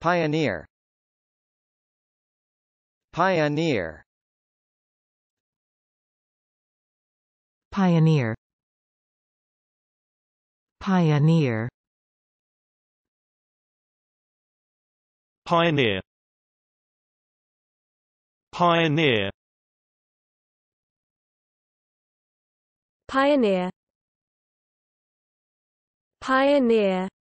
Pioneer Pioneer Pioneer Pioneer Pioneer Pioneer Pioneer Pioneer